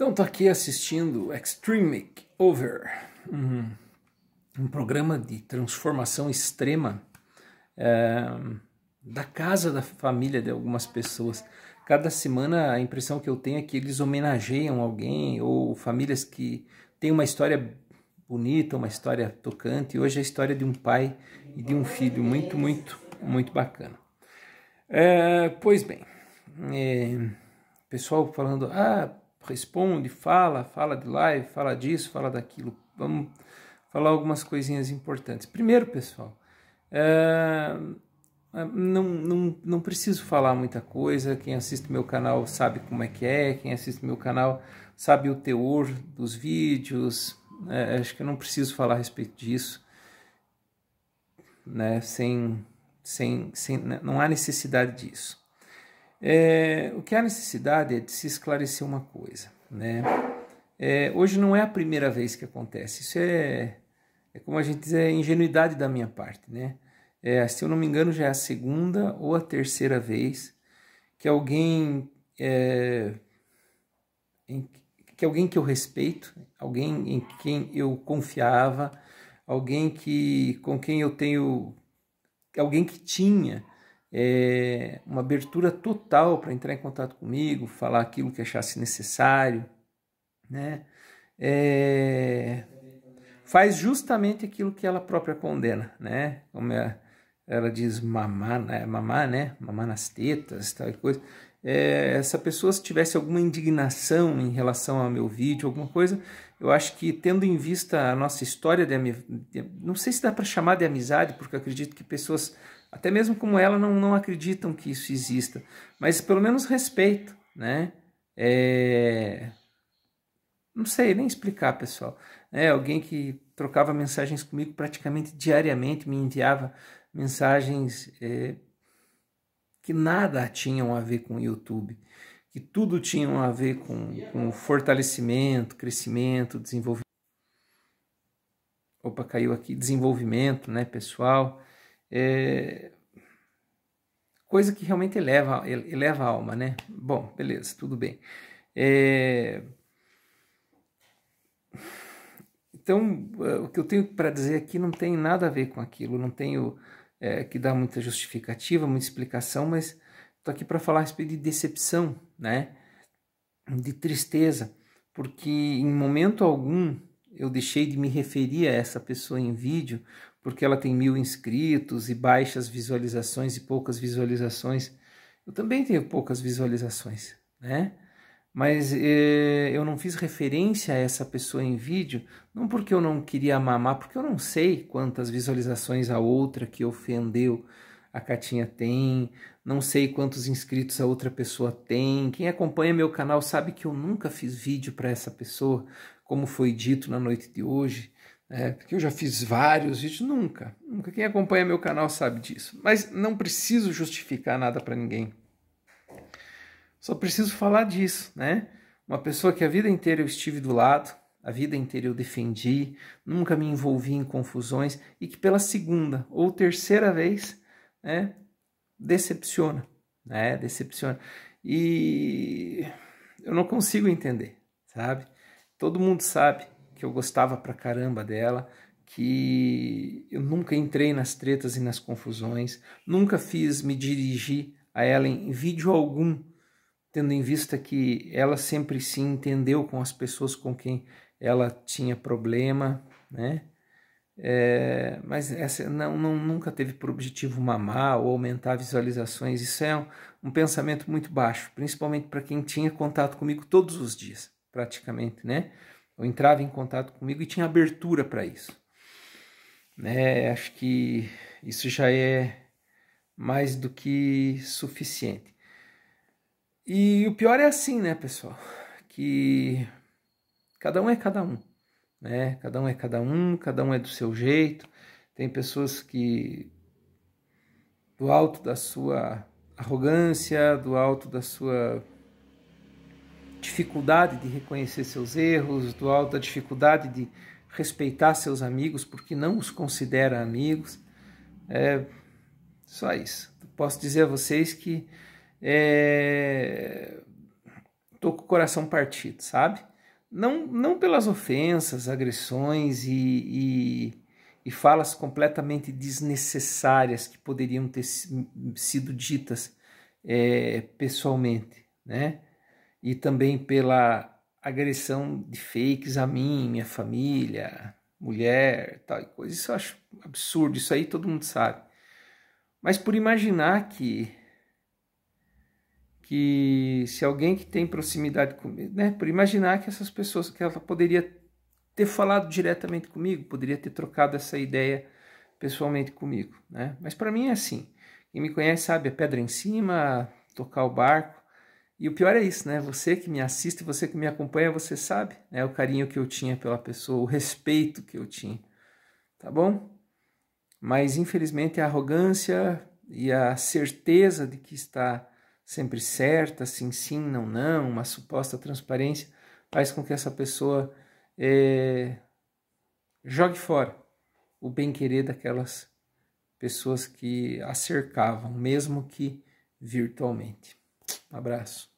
Então tô aqui assistindo Extreme Over, um, um programa de transformação extrema é, da casa da família de algumas pessoas. Cada semana a impressão que eu tenho é que eles homenageiam alguém ou famílias que têm uma história bonita, uma história tocante. E hoje é a história de um pai e de um filho muito, muito, muito bacana. É, pois bem, é, pessoal falando, ah, responde, fala, fala de live, fala disso, fala daquilo. Vamos falar algumas coisinhas importantes. Primeiro, pessoal, é, é, não, não, não preciso falar muita coisa. Quem assiste meu canal sabe como é que é. Quem assiste meu canal sabe o teor dos vídeos. É, acho que eu não preciso falar a respeito disso. Né? Sem, sem, sem, né? não há necessidade disso. É, o que há necessidade é de se esclarecer uma coisa, né? É, hoje não é a primeira vez que acontece. Isso é, é como a gente diz, é ingenuidade da minha parte, né? É, se eu não me engano, já é a segunda ou a terceira vez que alguém é, em, que alguém que eu respeito, alguém em quem eu confiava, alguém que com quem eu tenho, alguém que tinha é, uma abertura total para entrar em contato comigo, falar aquilo que achasse necessário, né? É, faz justamente aquilo que ela própria condena, né? Como ela, é, ela diz, mamar, né? mamar, né? Mamar nas tetas, tal coisa. É, essa pessoa se tivesse alguma indignação em relação ao meu vídeo, alguma coisa, eu acho que tendo em vista a nossa história de, de não sei se dá para chamar de amizade, porque acredito que pessoas até mesmo como ela, não, não acreditam que isso exista. Mas pelo menos respeito, né? É... Não sei nem explicar, pessoal. É, alguém que trocava mensagens comigo praticamente diariamente, me enviava mensagens é, que nada tinham a ver com o YouTube, que tudo tinham a ver com, com fortalecimento, crescimento, desenvolvimento. Opa, caiu aqui, desenvolvimento, né, pessoal? É... Coisa que realmente eleva, eleva a alma, né? Bom, beleza, tudo bem. É... Então, é, o que eu tenho para dizer aqui não tem nada a ver com aquilo, não tenho é, que dar muita justificativa, muita explicação, mas estou aqui para falar a respeito de decepção, né? de tristeza, porque em momento algum eu deixei de me referir a essa pessoa em vídeo porque ela tem mil inscritos e baixas visualizações e poucas visualizações. Eu também tenho poucas visualizações, né? Mas eh, eu não fiz referência a essa pessoa em vídeo, não porque eu não queria mamar, porque eu não sei quantas visualizações a outra que ofendeu a Catinha tem, não sei quantos inscritos a outra pessoa tem. Quem acompanha meu canal sabe que eu nunca fiz vídeo para essa pessoa, como foi dito na noite de hoje. É, porque eu já fiz vários vídeos, nunca, nunca. Quem acompanha meu canal sabe disso. Mas não preciso justificar nada para ninguém. Só preciso falar disso, né? Uma pessoa que a vida inteira eu estive do lado, a vida inteira eu defendi, nunca me envolvi em confusões e que pela segunda ou terceira vez, né, decepciona, né? Decepciona. E eu não consigo entender, sabe? Todo mundo sabe que eu gostava pra caramba dela, que eu nunca entrei nas tretas e nas confusões, nunca fiz me dirigir a ela em vídeo algum, tendo em vista que ela sempre se entendeu com as pessoas com quem ela tinha problema, né? É, mas essa não, não, nunca teve por objetivo mamar ou aumentar visualizações. Isso é um, um pensamento muito baixo, principalmente para quem tinha contato comigo todos os dias, praticamente, né? eu entrava em contato comigo e tinha abertura para isso. Né? Acho que isso já é mais do que suficiente. E o pior é assim, né, pessoal? Que cada um é cada um, né? Cada um é cada um, cada um é do seu jeito. Tem pessoas que do alto da sua arrogância, do alto da sua dificuldade de reconhecer seus erros, do alto da dificuldade de respeitar seus amigos porque não os considera amigos. É só isso. Posso dizer a vocês que é, tô com o coração partido, sabe? Não, não pelas ofensas, agressões e, e, e falas completamente desnecessárias que poderiam ter sido ditas é, pessoalmente, né? e também pela agressão de fakes a mim, minha família, mulher, tal e coisa. Isso eu acho absurdo, isso aí todo mundo sabe. Mas por imaginar que que se alguém que tem proximidade comigo, né, por imaginar que essas pessoas que ela poderia ter falado diretamente comigo, poderia ter trocado essa ideia pessoalmente comigo, né? Mas para mim é assim. Quem me conhece sabe, a é pedra em cima, tocar o barco, e o pior é isso, né? Você que me assiste, você que me acompanha, você sabe, né? O carinho que eu tinha pela pessoa, o respeito que eu tinha, tá bom? Mas infelizmente a arrogância e a certeza de que está sempre certa, sim, sim, não, não, uma suposta transparência, faz com que essa pessoa é, jogue fora o bem-querer daquelas pessoas que a cercavam, mesmo que virtualmente. Um abraço.